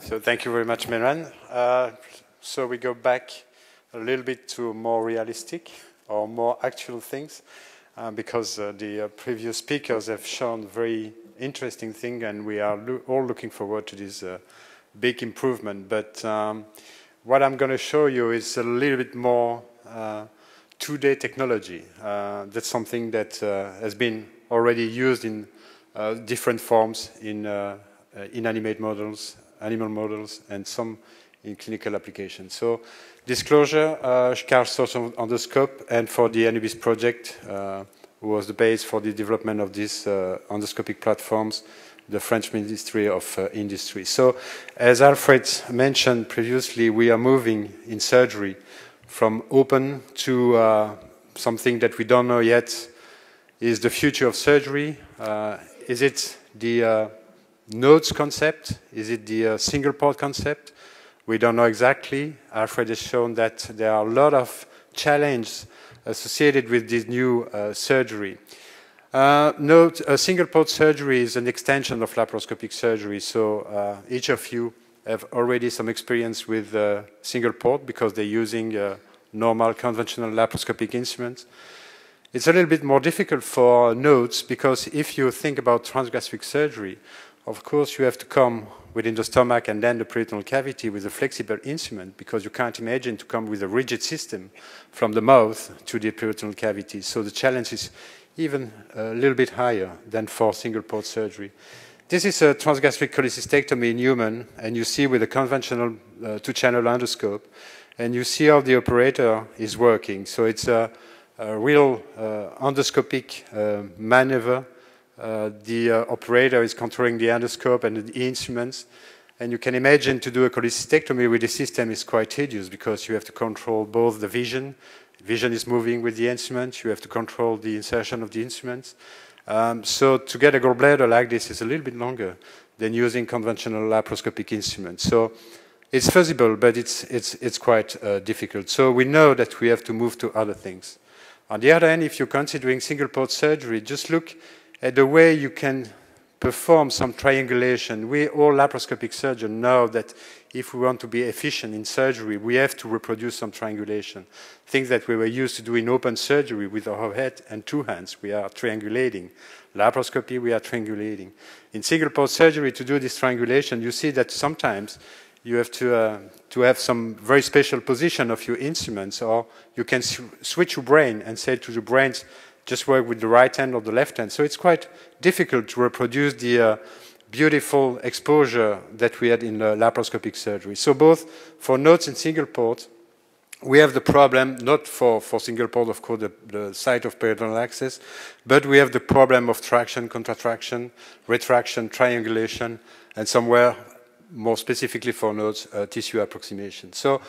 So thank you very much, Miran. Uh, so we go back a little bit to more realistic or more actual things uh, because uh, the uh, previous speakers have shown very interesting thing and we are lo all looking forward to this uh, big improvement. But um, what I'm going to show you is a little bit more uh, two-day technology. that's something that has been already used in different forms in inanimate models animal models, and some in clinical applications. So disclosure, uh, Karl source on, the scope, and for the Anubis project uh, was the base for the development of these uh, endoscopic platforms, the French Ministry of uh, Industry. So as Alfred mentioned previously, we are moving in surgery from open to uh, something that we don't know yet is the future of surgery. Uh, is it the uh, nodes concept? Is it the uh, single port concept? We don't know exactly. Alfred has shown that there are a lot of challenges associated with this new uh, surgery. Uh, note, a single port surgery is an extension of laparoscopic surgery, so uh, each of you have already some experience with uh, single port because they're using uh, normal conventional laparoscopic instruments. It's a little bit more difficult for nodes because if you think about transgastric surgery, of course, you have to come within the stomach and then the peritoneal cavity with a flexible instrument because you can't imagine to come with a rigid system from the mouth to the peritoneal cavity. So the challenge is even a little bit higher than for single port surgery. This is a transgastric cholecystectomy in human, and you see with a conventional uh, two-channel endoscope, and you see how the operator is working. So it's a, a real uh, endoscopic uh, maneuver uh, the uh, operator is controlling the endoscope and the instruments. And you can imagine to do a cholecystectomy with the system is quite tedious because you have to control both the vision, vision is moving with the instrument, you have to control the insertion of the instruments. Um, so to get a gallbladder like this is a little bit longer than using conventional laparoscopic instruments. So it's feasible, but it's, it's, it's quite uh, difficult. So we know that we have to move to other things. On the other hand, if you're considering single-port surgery, just look at uh, the way you can perform some triangulation. We all laparoscopic surgeons know that if we want to be efficient in surgery, we have to reproduce some triangulation. Things that we were used to do in open surgery with our head and two hands, we are triangulating. Laparoscopy, we are triangulating. In single pose surgery, to do this triangulation, you see that sometimes you have to, uh, to have some very special position of your instruments, or you can sw switch your brain and say to the brains, just work with the right hand or the left hand. So it's quite difficult to reproduce the uh, beautiful exposure that we had in uh, laparoscopic surgery. So both for nodes and single port, we have the problem, not for, for single port, of course, the, the site of peritoneal access, but we have the problem of traction, contraction, retraction, triangulation, and somewhere more specifically for nodes, uh, tissue approximation. So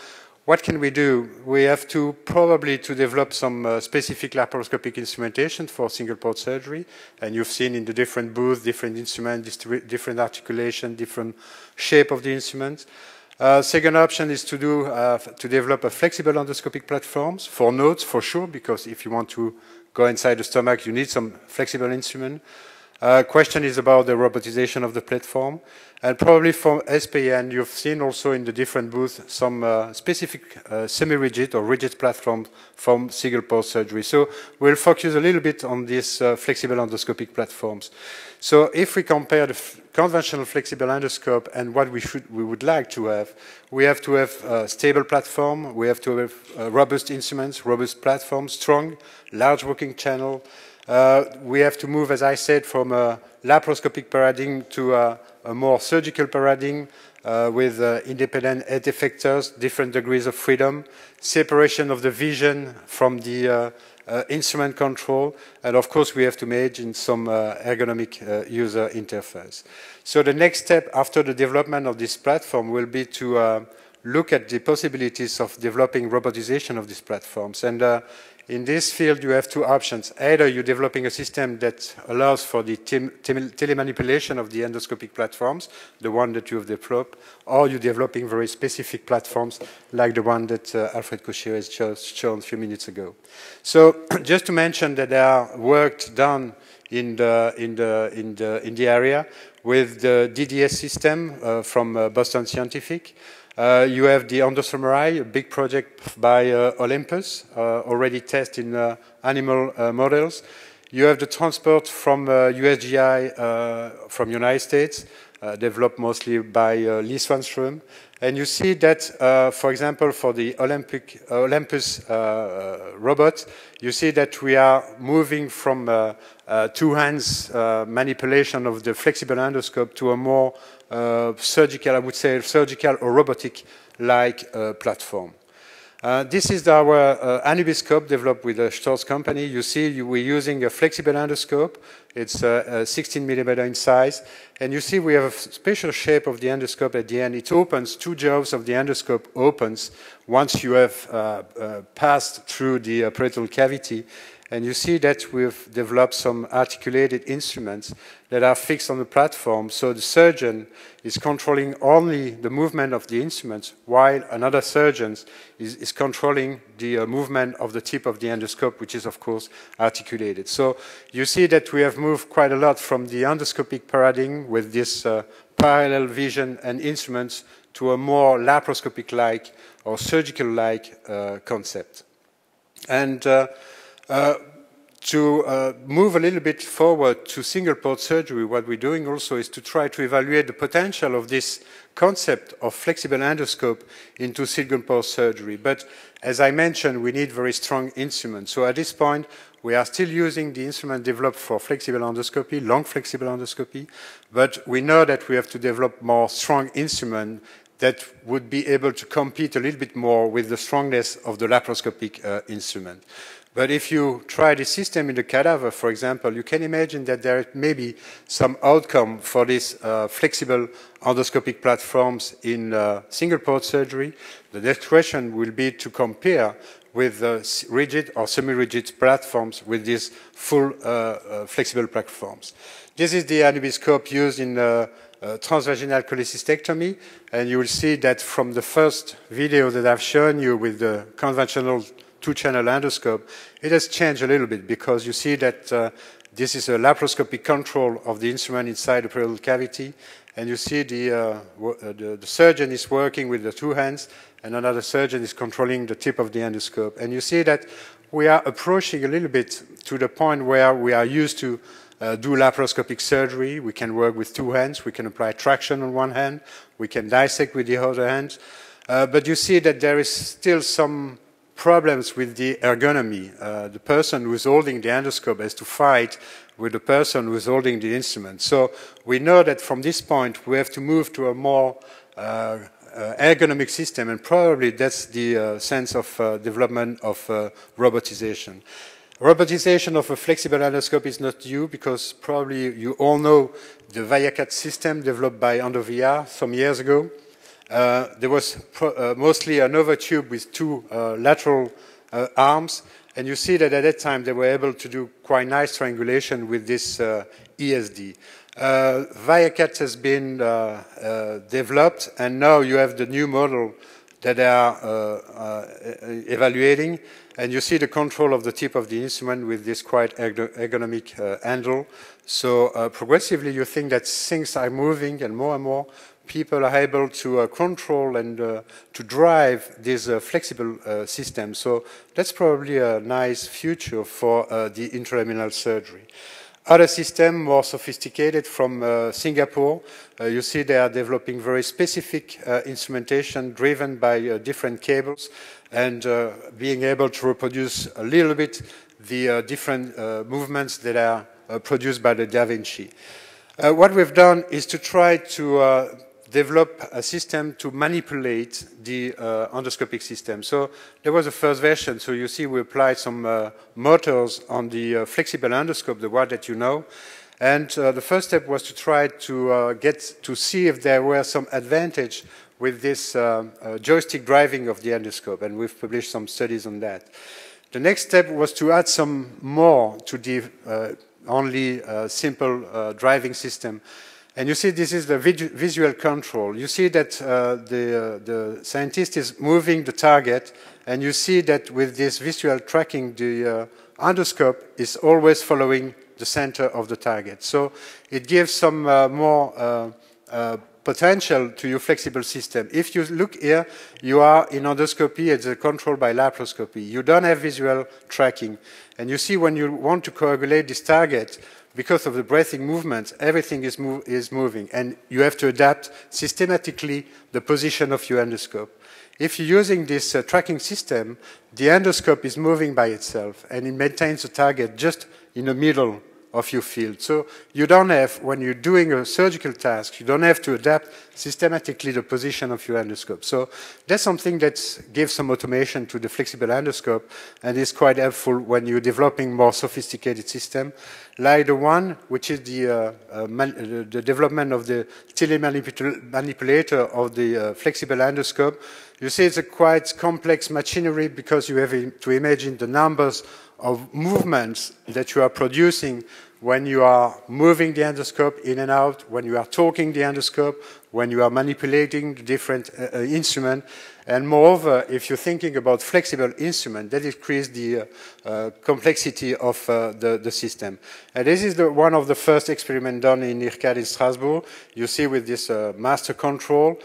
what can we do? We have to probably to develop some uh, specific laparoscopic instrumentation for single port surgery. And you've seen in the different booths, different instruments, different articulation, different shape of the instruments. Uh, second option is to do uh, to develop a flexible endoscopic platforms for nodes for sure, because if you want to go inside the stomach, you need some flexible instrument. Uh, question is about the robotization of the platform. And probably from SPN, you've seen also in the different booths some uh, specific uh, semi-rigid or rigid platform from single pulse surgery. So we'll focus a little bit on these uh, flexible endoscopic platforms. So if we compare the conventional flexible endoscope and what we, should, we would like to have, we have to have a stable platform, we have to have uh, robust instruments, robust platform, strong, large working channel, uh, we have to move, as I said, from a laparoscopic paradigm to a, a more surgical paradigm uh, with uh, independent head effectors, different degrees of freedom, separation of the vision from the uh, uh, instrument control, and of course we have to manage in some ergonomic user interface. So the next step after the development of this platform will be to look at the possibilities of developing robotization of these platforms. And in this field, you have two options. Either you're developing a system that allows for the telemanipulation of the endoscopic platforms, the one that you have developed, or you're developing very specific platforms like the one that uh, Alfred Kosher has just shown a few minutes ago. So just to mention that there are work done in the, in the, in the, in the area with the DDS system uh, from uh, Boston Scientific, uh, you have the Endosamurai, a big project by uh, Olympus, uh, already tested in uh, animal uh, models. You have the transport from USGI uh, from United States, developed mostly by Lee Swanstrom. And you see that, uh, for example, for the Olympic, uh, Olympus uh, uh robot, you see that we are moving from uh, uh two hands manipulation of the flexible endoscope to a more surgical, I would say, surgical or robotic like platform. Uh, this is our uh, Anubiscope developed with the Storz company. You see, you, we're using a flexible endoscope. It's uh, 16 millimeter in size. And you see we have a special shape of the endoscope at the end. It opens, two jaws of the endoscope opens once you have uh, uh, passed through the parietal cavity. And you see that we've developed some articulated instruments that are fixed on the platform. So the surgeon is controlling only the movement of the instruments, while another surgeon is, is controlling the uh, movement of the tip of the endoscope, which is, of course, articulated. So you see that we have moved quite a lot from the endoscopic paradigm with this uh, parallel vision and instruments to a more laparoscopic-like or surgical-like uh, concept. And uh, to uh, move a little bit forward to single port surgery, what we're doing also is to try to evaluate the potential of this concept of flexible endoscope into single port surgery. But as I mentioned, we need very strong instruments. So at this point, we are still using the instrument developed for flexible endoscopy, long flexible endoscopy, but we know that we have to develop more strong instruments that would be able to compete a little bit more with the strongness of the laparoscopic uh, instrument. But if you try the system in the cadaver, for example, you can imagine that there may be some outcome for these uh, flexible endoscopic platforms in uh, single-port surgery. The next question will be to compare with uh, rigid or semi-rigid platforms with these full uh, uh, flexible platforms. This is the anubiscope used in uh, uh, transvaginal cholecystectomy, and you will see that from the first video that I've shown you with the conventional two-channel endoscope, it has changed a little bit because you see that uh, this is a laparoscopic control of the instrument inside the peritoneal cavity, and you see the, uh, uh, the, the, surgeon is working with the two hands, and another surgeon is controlling the tip of the endoscope. And you see that we are approaching a little bit to the point where we are used to uh, do laparoscopic surgery. We can work with two hands. We can apply traction on one hand. We can dissect with the other hand. Uh, but you see that there is still some problems with the ergonomy. Uh, the person who's holding the endoscope has to fight with the person who's holding the instrument. So we know that from this point we have to move to a more uh, uh ergonomic system and probably that's the uh, sense of uh, development of uh, robotization. Robotization of a flexible endoscope is not new because probably you all know the Viacat system developed by Andovia some years ago. Uh, there was uh, mostly an overtube with two uh, lateral arms, and you see that at that time they were able to do quite nice triangulation with this ESD. Uh, Viacat has been uh, uh, developed, and now you have the new model that they are uh, evaluating, and you see the control of the tip of the instrument with this quite ergonomic handle. So progressively, you think that things are moving, and more and more, people are able to uh, control and uh, to drive this uh, flexible system. So that's probably a nice future for the intraluminal surgery other system more sophisticated from uh, Singapore. Uh, you see they are developing very specific uh, instrumentation driven by different cables and being able to reproduce a little bit the different movements that are produced by the Da Vinci. what we've done is to try to develop a system to manipulate the uh, endoscopic system. So there was a first version. So you see we applied some uh, motors on the uh, flexible endoscope, the one that you know. And uh, the first step was to try to uh, get to see if there were some advantage with this uh, joystick driving of the endoscope. And we've published some studies on that. The next step was to add some more to the only simple driving system. And you see this is the visual control. You see that uh, the, uh, the scientist is moving the target, and you see that with this visual tracking, the uh, endoscope is always following the center of the target. So it gives some uh, more uh, uh, potential to your flexible system. If you look here, you are in endoscopy, it's a control by laparoscopy. You don't have visual tracking. And you see when you want to coagulate this target, because of the breathing movements, everything is, move, is moving, and you have to adapt systematically the position of your endoscope. If you're using this uh, tracking system, the endoscope is moving by itself, and it maintains the target just in the middle of your field. So you don't have, when you're doing a surgical task, you don't have to adapt systematically the position of your endoscope. So that's something that gives some automation to the flexible endoscope and is quite helpful when you're developing more sophisticated system, like the one which is the, uh, uh, uh the development of the telemanipulator manipulator of the uh, flexible endoscope. You see it's a quite complex machinery because you have to imagine the numbers of movements that you are producing when you are moving the endoscope in and out, when you are talking the endoscope, when you are manipulating different uh, uh, instruments. And moreover, if you're thinking about flexible instruments, that increases the uh, uh complexity of uh, the, the, system. And this is the, one of the first experiments done in IRCAD in Strasbourg. You see with this uh, master control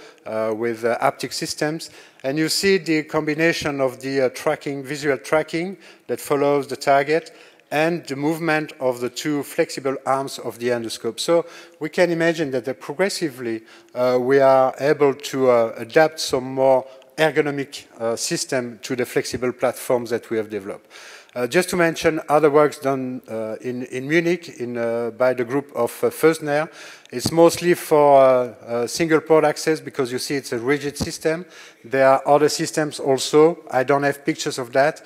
with haptic systems. And you see the combination of the tracking, visual tracking that follows the target and the movement of the two flexible arms of the endoscope. So we can imagine that progressively uh, we are able to uh, adapt some more ergonomic uh, system to the flexible platforms that we have developed. Uh, just to mention other works done uh, in, in, Munich in, uh, by the group of uh, It's mostly for single port access because you see it's a rigid system. There are other systems also. I don't have pictures of that.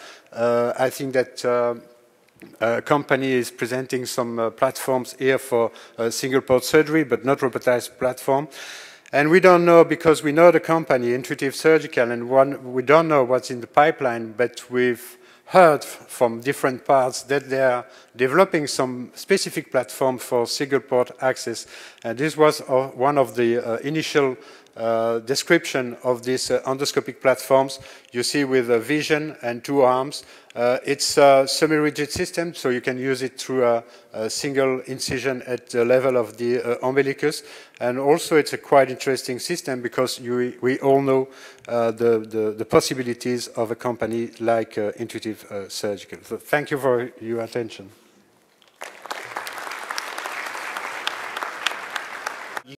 I think that uh, company is presenting some uh, platforms here for uh, single port surgery, but not robotized platform. And we don't know because we know the company, Intuitive Surgical, and one, we don't know what's in the pipeline, but we've heard from different parts that they are developing some specific platform for single port access. And this was uh, one of the uh, initial uh, description of these uh, endoscopic platforms. You see with a vision and two arms. Uh, it's a semi-rigid system, so you can use it through a, a, single incision at the level of the uh, umbilicus. And also it's a quite interesting system because you, we all know uh, the, the, the, possibilities of a company like uh, Intuitive Surgical. So thank you for your attention.